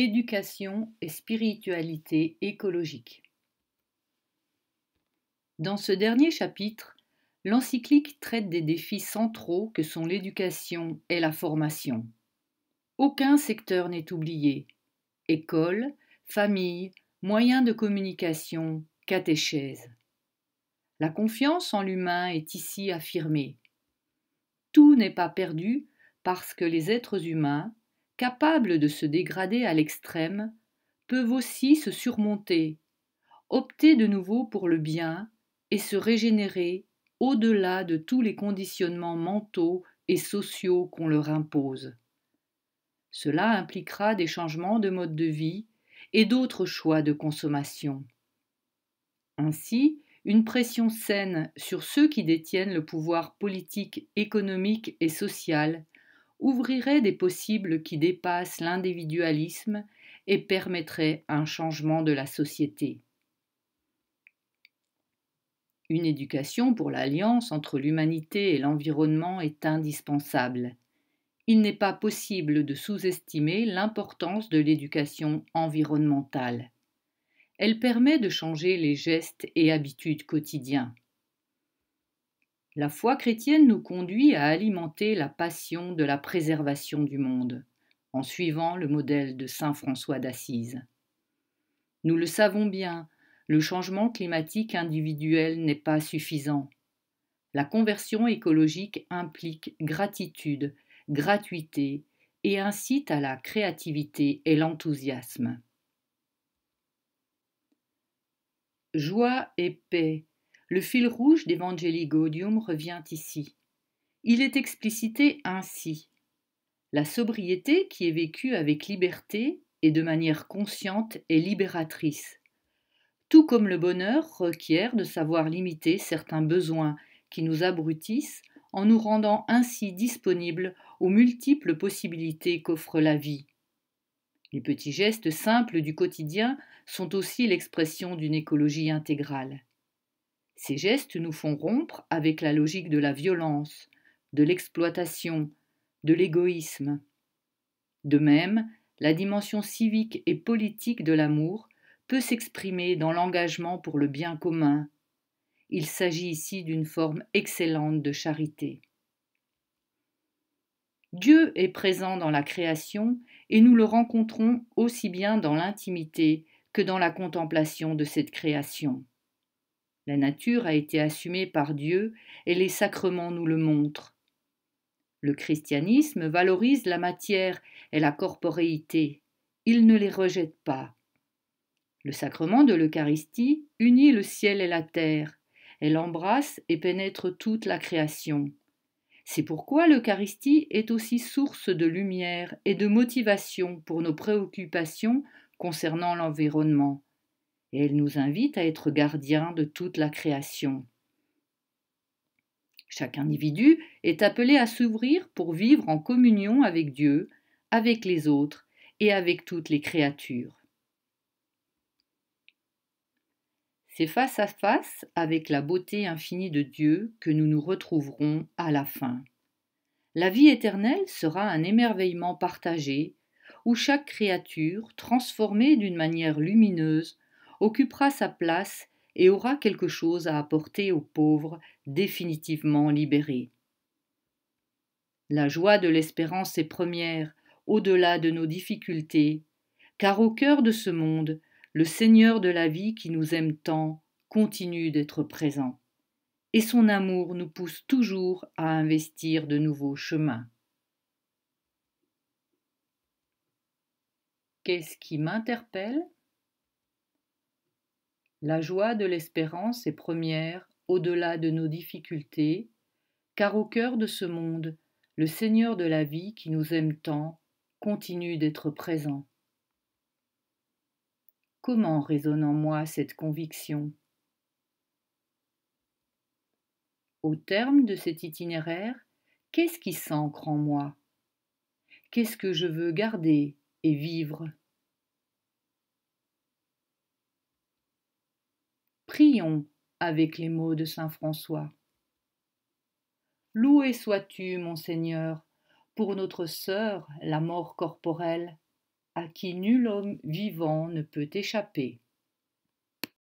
Éducation et spiritualité écologique. Dans ce dernier chapitre, l'encyclique traite des défis centraux que sont l'éducation et la formation. Aucun secteur n'est oublié. École, famille, moyens de communication, catéchèse. La confiance en l'humain est ici affirmée. Tout n'est pas perdu parce que les êtres humains, capables de se dégrader à l'extrême, peuvent aussi se surmonter, opter de nouveau pour le bien et se régénérer au-delà de tous les conditionnements mentaux et sociaux qu'on leur impose. Cela impliquera des changements de mode de vie et d'autres choix de consommation. Ainsi, une pression saine sur ceux qui détiennent le pouvoir politique, économique et social ouvrirait des possibles qui dépassent l'individualisme et permettrait un changement de la société. Une éducation pour l'alliance entre l'humanité et l'environnement est indispensable. Il n'est pas possible de sous-estimer l'importance de l'éducation environnementale. Elle permet de changer les gestes et habitudes quotidiens. La foi chrétienne nous conduit à alimenter la passion de la préservation du monde, en suivant le modèle de Saint François d'Assise. Nous le savons bien, le changement climatique individuel n'est pas suffisant. La conversion écologique implique gratitude, gratuité et incite à la créativité et l'enthousiasme. Joie et paix le fil rouge d'Evangelii Gaudium revient ici. Il est explicité ainsi. La sobriété qui est vécue avec liberté et de manière consciente est libératrice. Tout comme le bonheur requiert de savoir limiter certains besoins qui nous abrutissent en nous rendant ainsi disponibles aux multiples possibilités qu'offre la vie. Les petits gestes simples du quotidien sont aussi l'expression d'une écologie intégrale. Ces gestes nous font rompre avec la logique de la violence, de l'exploitation, de l'égoïsme. De même, la dimension civique et politique de l'amour peut s'exprimer dans l'engagement pour le bien commun. Il s'agit ici d'une forme excellente de charité. Dieu est présent dans la création et nous le rencontrons aussi bien dans l'intimité que dans la contemplation de cette création. La nature a été assumée par Dieu et les sacrements nous le montrent. Le christianisme valorise la matière et la corporéité. Il ne les rejette pas. Le sacrement de l'Eucharistie unit le ciel et la terre. Elle embrasse et pénètre toute la création. C'est pourquoi l'Eucharistie est aussi source de lumière et de motivation pour nos préoccupations concernant l'environnement et elle nous invite à être gardiens de toute la création. Chaque individu est appelé à s'ouvrir pour vivre en communion avec Dieu, avec les autres et avec toutes les créatures. C'est face à face avec la beauté infinie de Dieu que nous nous retrouverons à la fin. La vie éternelle sera un émerveillement partagé où chaque créature, transformée d'une manière lumineuse, occupera sa place et aura quelque chose à apporter aux pauvres définitivement libérés. La joie de l'espérance est première, au-delà de nos difficultés, car au cœur de ce monde, le Seigneur de la vie qui nous aime tant continue d'être présent, et son amour nous pousse toujours à investir de nouveaux chemins. Qu'est-ce qui m'interpelle la joie de l'espérance est première au-delà de nos difficultés, car au cœur de ce monde, le Seigneur de la vie qui nous aime tant continue d'être présent. Comment résonne en moi cette conviction Au terme de cet itinéraire, qu'est-ce qui s'ancre en moi Qu'est-ce que je veux garder et vivre Prions avec les mots de Saint François. Loué sois-tu, mon Seigneur, pour notre sœur, la mort corporelle, à qui nul homme vivant ne peut échapper.